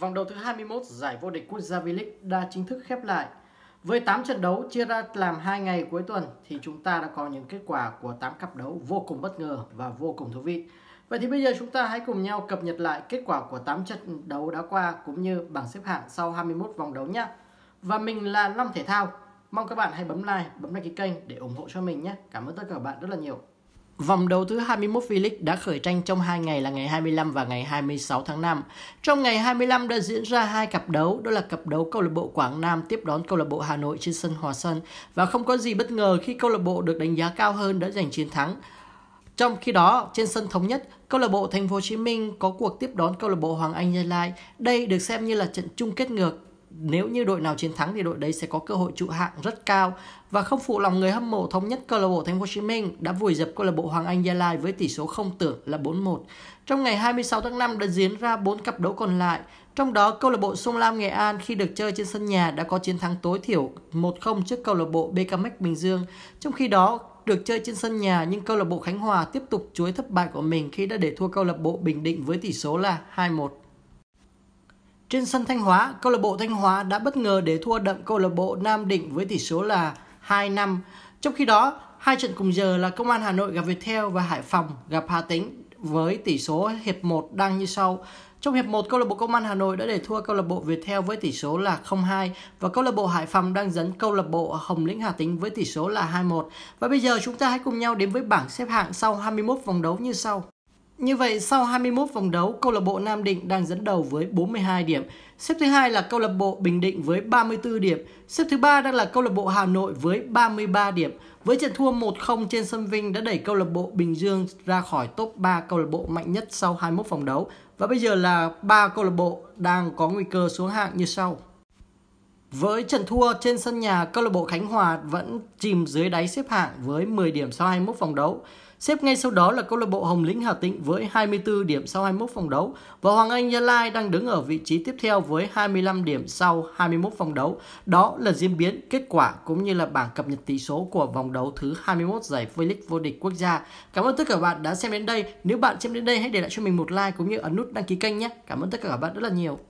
Vòng đấu thứ 21 giải vô địch quốc gia V-League đã chính thức khép lại. Với 8 trận đấu chia ra làm 2 ngày cuối tuần thì chúng ta đã có những kết quả của 8 cặp đấu vô cùng bất ngờ và vô cùng thú vị. Vậy thì bây giờ chúng ta hãy cùng nhau cập nhật lại kết quả của 8 trận đấu đã qua cũng như bảng xếp hạng sau 21 vòng đấu nhé. Và mình là Long Thể Thao. Mong các bạn hãy bấm like, bấm đăng ký kênh để ủng hộ cho mình nhé. Cảm ơn tất cả các bạn rất là nhiều. Vòng đấu thứ 21 V-League đã khởi tranh trong hai ngày là ngày 25 và ngày 26 tháng 5. Trong ngày 25 đã diễn ra hai cặp đấu, đó là cặp đấu câu lạc bộ Quảng Nam tiếp đón câu lạc bộ Hà Nội trên sân Hòa Sơn và không có gì bất ngờ khi câu lạc bộ được đánh giá cao hơn đã giành chiến thắng. Trong khi đó, trên sân thống nhất, câu lạc bộ Thành phố Hồ Chí Minh có cuộc tiếp đón câu lạc bộ Hoàng Anh Gia Lai. Đây được xem như là trận chung kết ngược nếu như đội nào chiến thắng thì đội đấy sẽ có cơ hội trụ hạng rất cao và không phụ lòng người hâm mộ thống nhất câu lạc bộ Thành phố Hồ Chí Minh đã vùi dập câu lạc bộ Hoàng Anh Gia Lai với tỷ số không tưởng là 4-1. Trong ngày 26 tháng 5 đã diễn ra 4 cặp đấu còn lại, trong đó câu lạc bộ Sông Lam Nghệ An khi được chơi trên sân nhà đã có chiến thắng tối thiểu 1-0 trước câu lạc bộ BKMX Bình Dương. Trong khi đó, được chơi trên sân nhà nhưng câu lạc bộ Khánh Hòa tiếp tục chuối thất bại của mình khi đã để thua câu lạc bộ Bình Định với tỷ số là 2-1. Trên sân Thanh Hóa, câu lạc bộ Thanh Hóa đã bất ngờ để thua đậm câu lạc bộ Nam Định với tỷ số là 2 năm. Trong khi đó, hai trận cùng giờ là Công an Hà Nội gặp Viettel và Hải Phòng gặp Hà Tĩnh với tỷ số hiệp 1 đang như sau. Trong hiệp 1, câu lạc bộ Công an Hà Nội đã để thua câu lạc bộ Viettel với tỷ số là 0-2 và câu lạc bộ Hải Phòng đang dẫn câu lạc bộ Hồng Lĩnh Hà Tĩnh với tỷ số là 2-1. Và bây giờ chúng ta hãy cùng nhau đến với bảng xếp hạng sau 21 vòng đấu như sau. Như vậy sau 21 vòng đấu, câu lạc bộ Nam Định đang dẫn đầu với 42 điểm. Xếp thứ hai là câu lạc bộ Bình Định với 34 điểm. Xếp thứ ba đang là câu lạc bộ Hà Nội với 33 điểm. Với trận thua 1-0 trên sân Vinh đã đẩy câu lạc bộ Bình Dương ra khỏi top 3 câu lạc bộ mạnh nhất sau 21 vòng đấu. Và bây giờ là ba câu lạc bộ đang có nguy cơ xuống hạng như sau. Với trận thua trên sân nhà, câu lạc bộ Khánh Hòa vẫn chìm dưới đáy xếp hạng với 10 điểm sau 21 vòng đấu. Xếp ngay sau đó là câu lạc bộ Hồng Lĩnh Hà Tĩnh với 24 điểm sau 21 vòng đấu và Hoàng Anh Gia Lai đang đứng ở vị trí tiếp theo với 25 điểm sau 21 vòng đấu. Đó là diễn biến, kết quả cũng như là bảng cập nhật tỷ số của vòng đấu thứ 21 giải V-League vô địch quốc gia. Cảm ơn tất cả các bạn đã xem đến đây. Nếu bạn xem đến đây hãy để lại cho mình một like cũng như ấn nút đăng ký kênh nhé. Cảm ơn tất cả các bạn rất là nhiều.